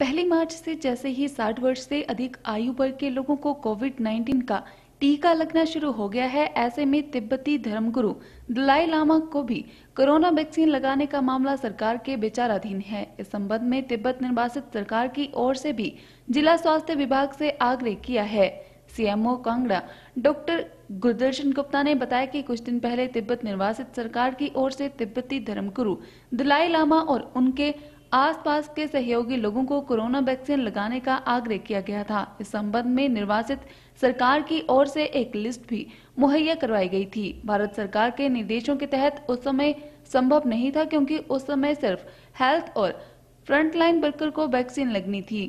पहली मार्च से जैसे ही 60 वर्ष से अधिक आयु वर्ग के लोगों को कोविड 19 का टीका लगना शुरू हो गया है ऐसे में तिब्बती धर्मगुरु दलाई लामा को भी कोरोना वैक्सीन लगाने का मामला सरकार के विचाराधीन है इस संबंध में तिब्बत निर्वासित सरकार की ओर से भी जिला स्वास्थ्य विभाग से आग्रह किया है सीएमओ कांगड़ा डॉक्टर गुरदर्शन गुप्ता ने बताया कि कुछ दिन पहले तिब्बत निर्वासित सरकार की ओर से तिब्बती धर्मगुरु दलाई लामा और उनके आसपास के सहयोगी लोगों को कोरोना वैक्सीन लगाने का आग्रह किया गया था इस संबंध में निर्वाचित सरकार की ओर से एक लिस्ट भी मुहैया करवाई गई थी भारत सरकार के निर्देशों के तहत उस समय संभव नहीं था क्योंकि उस समय सिर्फ हेल्थ और फ्रंटलाइन वर्कर को वैक्सीन लगनी थी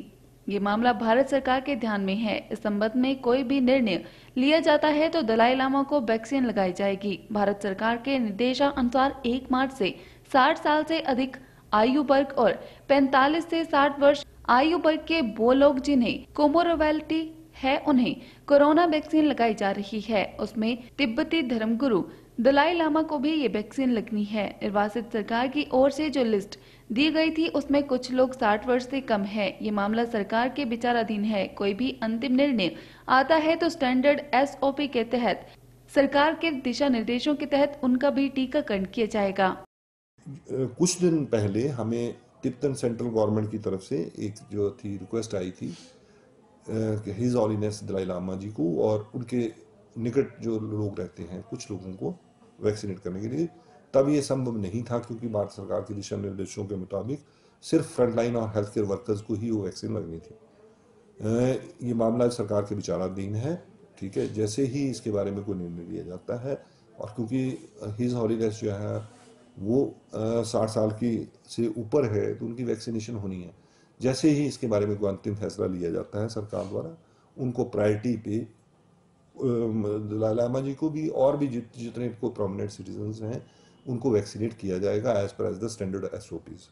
ये मामला भारत सरकार के ध्यान में है इस संबंध में कोई भी निर्णय लिया जाता है तो दलाई लामा को वैक्सीन लगाई जाएगी भारत सरकार के निर्देशानुसार एक मार्च से 60 साल से अधिक आयु वर्ग और 45 से 60 वर्ष आयु वर्ग के वो लोग जिन्हें कोमोरवेलिटी है उन्हें कोरोना वैक्सीन लगाई जा रही है उसमें तिब्बती धर्मगुरु दलाई लामा को भी ये वैक्सीन लगनी है निर्वाचित सरकार की ओर से जो लिस्ट दी गई थी उसमें कुछ लोग 60 वर्ष से कम है ये मामला सरकार के विचाराधीन है कोई भी अंतिम निर्णय आता है तो स्टैंडर्ड एसओपी के तहत सरकार के दिशा निर्देशों के तहत उनका भी टीकाकरण किया जाएगा कुछ दिन पहले हमें तिब्बतन सेंट्रल गवर्नमेंट की तरफ से एक जो थी रिक्वेस्ट आई थी हिज ऑलिनेस दलाई लामा जी को और उनके निकट जो लोग रहते हैं कुछ लोगों को वैक्सीनेट करने के लिए तब ये संभव नहीं था क्योंकि भारत सरकार के दिशा निर्देशों के मुताबिक सिर्फ फ्रंटलाइन और हेल्थ केयर वर्कर्स को ही वो वैक्सीन लगनी थी ये मामला सरकार के विचाराधीन है ठीक है जैसे ही इसके बारे में कोई निर्णय लिया जाता है और क्योंकि हिज हॉलीडेस जो है वो साठ साल की से ऊपर है तो उनकी वैक्सीनेशन होनी है जैसे ही इसके बारे में कोई अंतिम फैसला लिया जाता है सरकार द्वारा उनको प्रायोरिटी पे लामा जी को भी और भी जितने को प्रोमिनेंट सिटीजन हैं उनको वैक्सीनेट किया जाएगा as per as the standard S O Ps